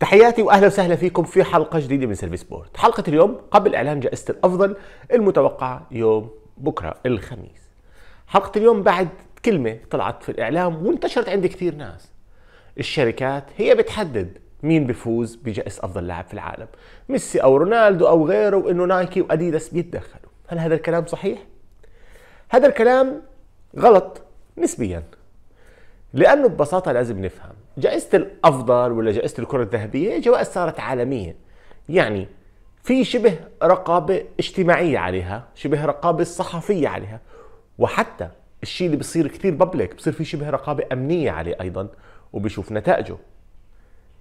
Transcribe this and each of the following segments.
تحياتي واهلا وسهلا فيكم في حلقه جديده من سيرفيس بورد حلقه اليوم قبل اعلان جائزه الافضل المتوقعه يوم بكره الخميس حلقه اليوم بعد كلمه طلعت في الاعلام وانتشرت عند كثير ناس الشركات هي بتحدد مين بفوز بجائزة أفضل لاعب في العالم ميسي أو رونالدو أو غيره وإنه نايكي وأديداس بيتدخلوا هل هذا الكلام صحيح؟ هذا الكلام غلط نسبيا لأنه ببساطة لازم نفهم جائزه الافضل ولا جائزه الكره الذهبيه هي جوائز صارت عالميه يعني في شبه رقابه اجتماعيه عليها شبه رقابه صحفيه عليها وحتى الشيء اللي بصير كثير بابليك بصير في شبه رقابه امنيه عليه ايضا وبشوف نتائجه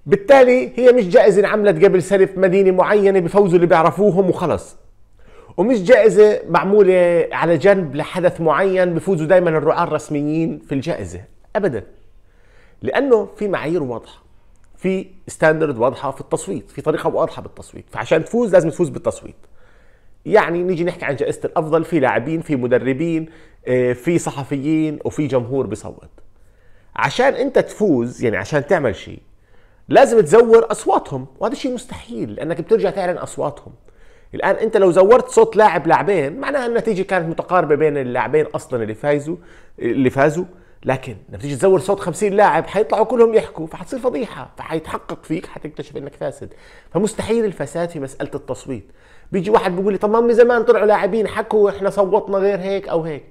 بالتالي هي مش جائزه انعملت قبل سنه في مدينه معينه بفوزوا اللي بيعرفوهم وخلص ومش جائزة معمولة على جنب لحدث معين بفوزوا دائما الرعاة الرسميين في الجائزة أبدا لانه في معايير واضحه في ستاندرد واضحه في التصويت في طريقه واضحه بالتصويت فعشان تفوز لازم تفوز بالتصويت يعني نيجي نحكي عن جائزه الافضل في لاعبين في مدربين آه، في صحفيين وفي جمهور بصوت عشان انت تفوز يعني عشان تعمل شيء لازم تزور اصواتهم وهذا شيء مستحيل لانك بترجع تعلن اصواتهم الان انت لو زورت صوت لاعب لاعبين معناها النتيجه كانت متقاربه بين اللاعبين اصلا اللي فايزوا اللي فازوا لكن لما تيجي تزور صوت 50 لاعب حيطلعوا كلهم يحكوا فحتصير فضيحه فحيتحقق فيك حتكتشف انك فاسد فمستحيل الفساد في مساله التصويت بيجي واحد بيقول لي طب ما زمان طلعوا لاعبين حكوا احنا صوتنا غير هيك او هيك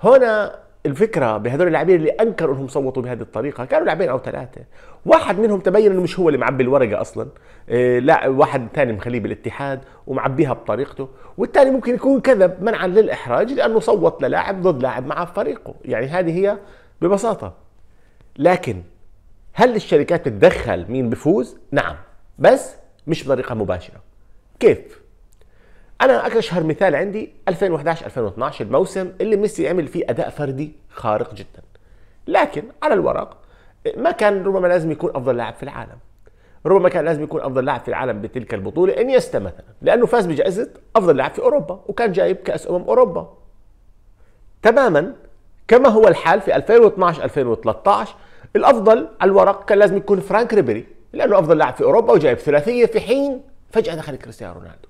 هنا الفكره بهذول اللاعبين اللي انكروا انهم صوتوا بهذه الطريقه كانوا لاعبين او ثلاثه واحد منهم تبين انه مش هو اللي معبي الورقه اصلا إيه لا واحد ثاني مخليه بالاتحاد ومعبيها بطريقته والثاني ممكن يكون كذب منعا للاحراج لانه صوت للاعب ضد لاعب معه فريقه يعني هذه هي ببساطه لكن هل الشركات تتدخل مين بفوز نعم بس مش بطريقه مباشره كيف انا اشهر مثال عندي 2011 2012 الموسم اللي ميسي عمل فيه اداء فردي خارق جدا لكن على الورق ما كان ربما لازم يكون افضل لاعب في العالم ربما كان لازم يكون افضل لاعب في العالم بتلك البطوله انيستا مثلا لانه فاز بجائزه افضل لاعب في اوروبا وكان جايب كاس امم اوروبا تماما كما هو الحال في 2012 2013 الافضل على الورق كان لازم يكون فرانك ريبيري لانه افضل لاعب في اوروبا وجايب ثلاثيه في حين فجاه دخل كريستيانو رونالدو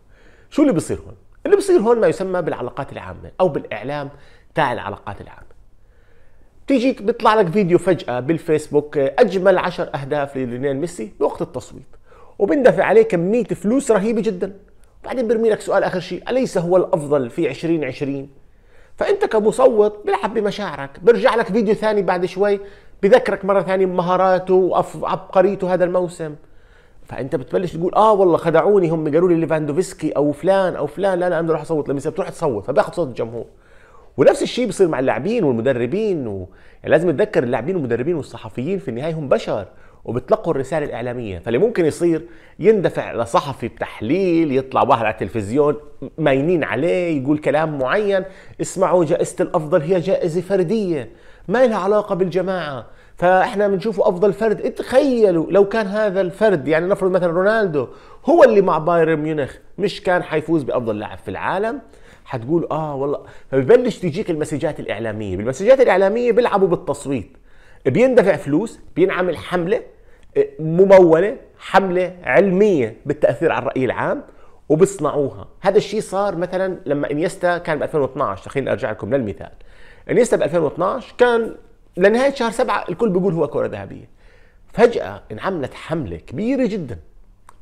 شو اللي بيصير هون اللي بيصير هون ما يسمى بالعلاقات العامه او بالاعلام تاع العلاقات العامه تيجيك بيطلع لك فيديو فجاه بالفيسبوك اجمل 10 اهداف لليونيل ميسي بوقت التصويت وبندفع عليه كميه فلوس رهيبه جدا وبعدين برمي لك سؤال اخر شيء اليس هو الافضل في 2020 فانت كمصوت بلعب بمشاعرك برجع لك فيديو ثاني بعد شوي بذكرك مره ثانيه بمهاراته وعبقريته هذا الموسم فانت بتبلش تقول اه والله خدعوني هم قالوا لي ليفاندوفسكي او فلان او فلان لا لا انا بدي اروح اصوت لميسي بتروح تصوت فباخذ صوت الجمهور ونفس الشيء بصير مع اللاعبين والمدربين و... يعني لازم نتذكر اللاعبين والمدربين والصحفيين في النهايه هم بشر وبتلقوا الرساله الاعلاميه فاللي ممكن يصير يندفع لصحفي بتحليل يطلع واحد على التلفزيون ماينين عليه يقول كلام معين اسمعوا جائزه الافضل هي جائزه فرديه ما لها علاقه بالجماعه فاحنا بنشوفه افضل فرد تخيلوا لو كان هذا الفرد يعني نفرض مثلا رونالدو هو اللي مع بايرن ميونخ مش كان حيفوز بافضل لاعب في العالم حتقول اه والله فببلش تجيك المسجات الاعلاميه بالمسجات الاعلاميه بيلعبوا بالتصويت بيندفع فلوس بينعمل حمله آه، مموله حمله علميه بالتاثير على الراي العام وبصنعوها هذا الشيء صار مثلا لما انيستا كان ب 2012 خليني ارجع لكم للمثال انيستا ب 2012 كان لنهايه شهر سبعة الكل بيقول هو كره ذهبيه فجاه انعملت حمله كبيره جدا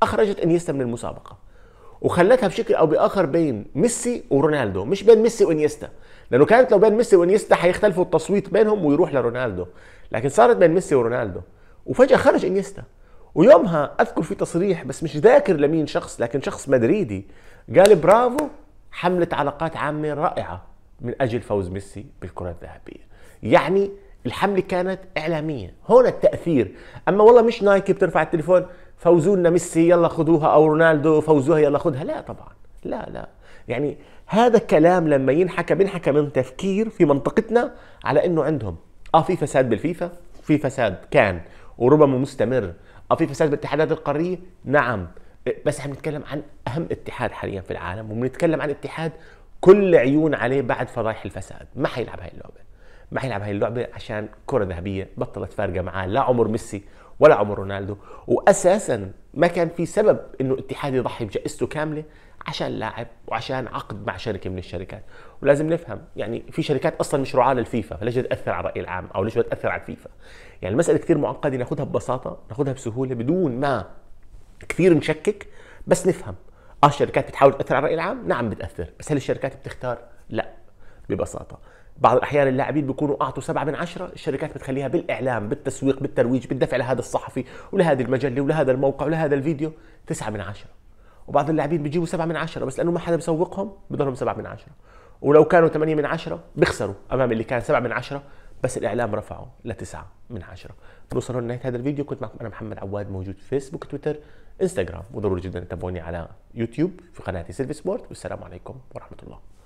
اخرجت انيستا من المسابقه وخلتها بشكل او باخر بين ميسي ورونالدو مش بين ميسي وانيستا لانه كانت لو بين ميسي وانيستا هيختلفوا التصويت بينهم ويروح لرونالدو لكن صارت بين ميسي ورونالدو وفجاه خرج انيستا ويومها اذكر في تصريح بس مش ذاكر لمين شخص لكن شخص مدريدي قال برافو حمله علاقات عامه رائعه من اجل فوز ميسي بالكره الذهبيه يعني الحمله كانت اعلاميه هون التاثير اما والله مش نايكي بترفع التليفون فوزوا لنا ميسي يلا خذوها او رونالدو فوزوها يلا خذها لا طبعا لا لا يعني هذا كلام لما ينحكى بينحكى من تفكير في منطقتنا على انه عندهم اه في فساد بالفيفا في فساد كان وربما مستمر اه في فساد بالاتحادات القاريه نعم بس احنا بنتكلم عن اهم اتحاد حاليا في العالم وبنتكلم عن اتحاد كل عيون عليه بعد فضايح الفساد ما حيلعب هاي اللعبه ما حيلعب هاي اللعبه عشان كره ذهبيه بطلت فارقه معاه لا عمر ميسي ولا عمر رونالدو واساسا ما كان في سبب انه اتحاد يضحي بجائزته كامله عشان لاعب وعشان عقد مع شركه من الشركات ولازم نفهم يعني في شركات اصلا مش رعاه للفيفا فليش تاثر على الراي العام او ليش تاثر على الفيفا يعني المساله كثير معقده ناخذها ببساطه ناخذها بسهوله بدون ما كثير نشكك بس نفهم اه الشركات بتحاول تاثر على الراي العام نعم بتاثر بس هل الشركات بتختار لا ببساطه بعض الاحيان اللاعبين بيكونوا اعطوا سبعة من عشرة الشركات بتخليها بالاعلام بالتسويق بالترويج بالدفع لهذا الصحفي ولهذه المجله ولهذا الموقع ولهذا الفيديو تسعة من عشرة وبعض اللاعبين بيجيبوا سبعة من عشرة بس لانه ما حدا بيسوقهم بضلهم سبعة من عشرة ولو كانوا 8 من عشرة بيخسروا امام اللي كان سبعة من عشرة بس الاعلام رفعه لتسعة من عشرة بنوصل لنهايه هذا الفيديو كنت معكم انا محمد عواد موجود في فيسبوك تويتر انستغرام وضروري جدا تتابعوني على يوتيوب في قناتي سيلفي سبورت والسلام عليكم ورحمه الله